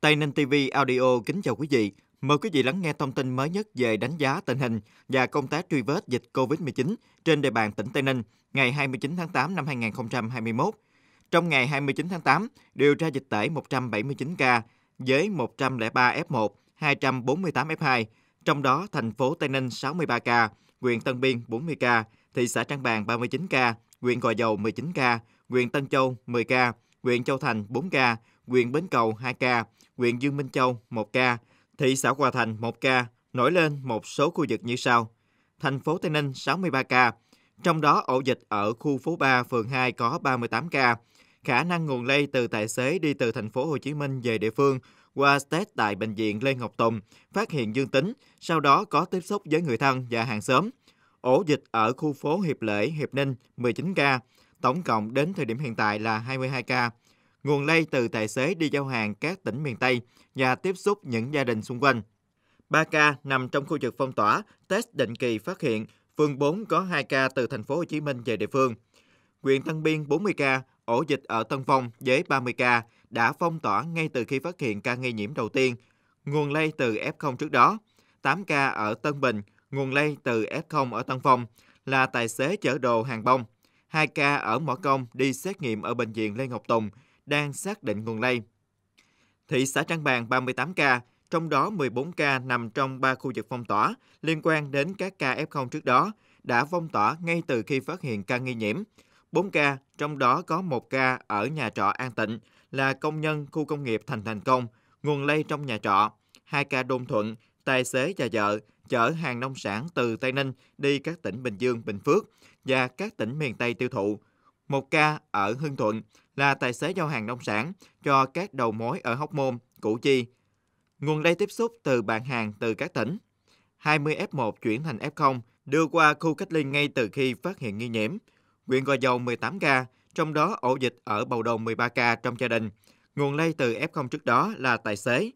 Tây Ninh TV Audio kính chào quý vị. Mời quý vị lắng nghe thông tin mới nhất về đánh giá tình hình và công tác truy vết dịch COVID-19 trên địa bàn tỉnh Tây Ninh ngày 29 tháng 8 năm 2021. Trong ngày 29 tháng 8, điều tra dịch tễ 179 ca với 103 F1, 248 F2, trong đó thành phố Tây Ninh 63 ca, huyện Tân Biên 40 ca, thị xã Trảng Bàng 39 ca, huyện Gò Dầu 19 ca, huyện Tân Châu 10 ca, huyện Châu Thành 4 ca, huyện Bến Cầu 2 ca, huyện Dương Minh Châu 1 ca, thị xã Hòa Thành 1 ca, nổi lên một số khu vực như sau. Thành phố Tây Ninh 63 ca, trong đó ổ dịch ở khu phố 3 phường 2 có 38 ca. Khả năng nguồn lây từ tài xế đi từ thành phố Hồ Chí Minh về địa phương qua test tại bệnh viện Lê Ngọc Tùng phát hiện dương tính, sau đó có tiếp xúc với người thân và hàng xóm. Ổ dịch ở khu phố Hiệp Lễ, Hiệp Ninh 19 ca, tổng cộng đến thời điểm hiện tại là 22 ca. Nguồn lây từ tài xế đi giao hàng các tỉnh miền Tây và tiếp xúc những gia đình xung quanh. 3 ca nằm trong khu vực phong tỏa, test định kỳ phát hiện, phường 4 có 2 ca từ thành phố Hồ Chí Minh về địa phương. Huyện Tân Biên 40 ca, ổ dịch ở Tân Phong với 30 ca đã phong tỏa ngay từ khi phát hiện ca nghi nhiễm đầu tiên, nguồn lây từ F0 trước đó. 8 ca ở Tân Bình, nguồn lây từ F0 ở Tân Phong là tài xế chở đồ hàng bông. 2 ca ở Mỏ Công đi xét nghiệm ở bệnh viện Lê Ngọc Tùng đang xác định nguồn lây. Thị xã Trảng Bàng 38 ca, trong đó 14 ca nằm trong 3 khu vực phong tỏa liên quan đến các ca F0 trước đó đã phong tỏa ngay từ khi phát hiện ca nghi nhiễm. 4 ca, trong đó có 1 ca ở nhà trọ An Tịnh là công nhân khu công nghiệp Thành Thành Công, nguồn lây trong nhà trọ. 2 ca Đôn Thuận, tài xế và vợ chở hàng nông sản từ Tây Ninh đi các tỉnh Bình Dương, Bình Phước và các tỉnh miền Tây tiêu thụ. Một ca ở Hưng Thuận là tài xế giao hàng nông sản cho các đầu mối ở Hóc Môn, Củ Chi. Nguồn lây tiếp xúc từ bạn hàng từ các tỉnh. 20 F1 chuyển thành F0, đưa qua khu cách ly ngay từ khi phát hiện nghi nhiễm. Huyện Gò Dầu 18 ca, trong đó ổ dịch ở Bầu Đồng 13 ca trong gia đình. Nguồn lây từ F0 trước đó là tài xế,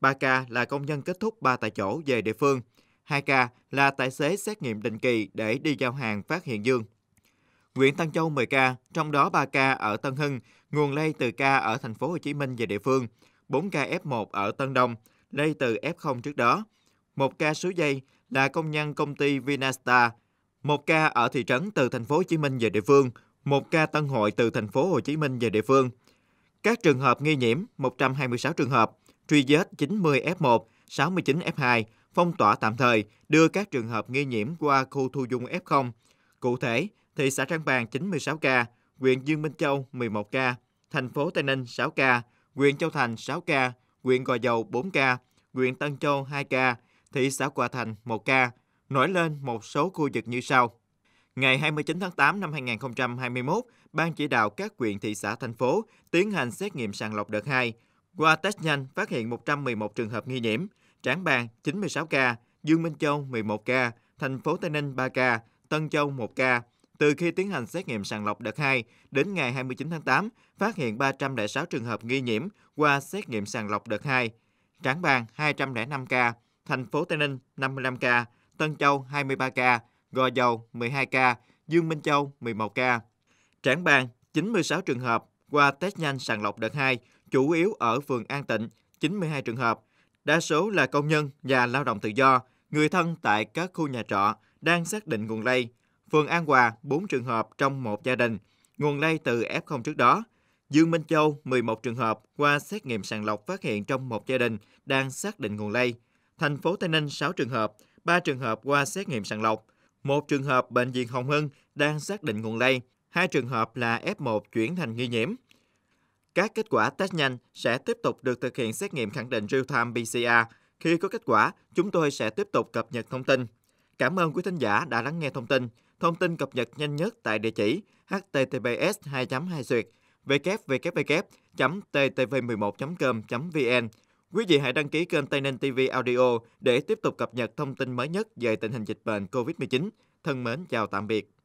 3 ca là công nhân kết thúc 3 tại chỗ về địa phương. 2 ca là tài xế xét nghiệm định kỳ để đi giao hàng phát hiện dương. Nguyễn Tân Châu 10 ca, trong đó 3 ca ở Tân Hưng, nguồn lây từ ca ở thành phố Hồ Chí Minh về địa phương, 4 ca F1 ở Tân Đông, lây từ F0 trước đó. 1 ca số dây là công nhân công ty Vinastar, 1 ca ở thị trấn từ thành phố Hồ Chí Minh về địa phương, 1 ca Tân Hội từ thành phố Hồ Chí Minh về địa phương. Các trường hợp nghi nhiễm 126 trường hợp, truy vết 90 F1, 69 F2, phong tỏa tạm thời, đưa các trường hợp nghi nhiễm qua khu thu dung F0. Cụ thể, thị xã Trảng Bàng 96 ca, huyện Dương Minh Châu 11 ca, thành phố Tây Ninh 6 ca, huyện Châu Thành 6 ca, huyện Gò Dầu 4 ca, huyện Tân Châu 2 ca, thị xã Hòa Thành 1 ca, nổi lên một số khu vực như sau. Ngày 29 tháng 8 năm 2021, Ban chỉ đạo các huyện thị xã thành phố tiến hành xét nghiệm sàng lọc đợt 2. Qua test nhanh phát hiện 111 trường hợp nghi nhiễm, Trảng Bàng 96 ca, Dương Minh Châu 11 ca, thành phố Tây Ninh 3 ca, Tân Châu 1 ca. Từ khi tiến hành xét nghiệm sàng lọc đợt 2 đến ngày 29 tháng 8, phát hiện 306 trường hợp nghi nhiễm qua xét nghiệm sàng lọc đợt 2. Trảng Bàng 205 ca, thành phố Tây Ninh 55 ca, Tân Châu 23 ca, Gò Dầu 12 ca, Dương Minh Châu 11 ca. Trảng Bàng 96 trường hợp qua test nhanh sàng lọc đợt 2, chủ yếu ở phường An Tịnh 92 trường hợp, đa số là công nhân và lao động tự do, người thân tại các khu nhà trọ đang xác định nguồn lây. Phường An Hòa 4 trường hợp trong một gia đình, nguồn lây từ F0 trước đó. Dương Minh Châu 11 trường hợp qua xét nghiệm sàng lọc phát hiện trong một gia đình đang xác định nguồn lây. Thành phố Tây Ninh 6 trường hợp, 3 trường hợp qua xét nghiệm sàng lọc, một trường hợp bệnh viện Hồng Hưng đang xác định nguồn lây, hai trường hợp là F1 chuyển thành nghi nhiễm. Các kết quả test nhanh sẽ tiếp tục được thực hiện xét nghiệm khẳng định real-time PCR. Khi có kết quả, chúng tôi sẽ tiếp tục cập nhật thông tin. Cảm ơn quý thính giả đã lắng nghe thông tin. Thông tin cập nhật nhanh nhất tại địa chỉ https 2 2 www ttv 11 com vn Quý vị hãy đăng ký kênh Tây Ninh TV Audio để tiếp tục cập nhật thông tin mới nhất về tình hình dịch bệnh COVID-19. Thân mến chào tạm biệt.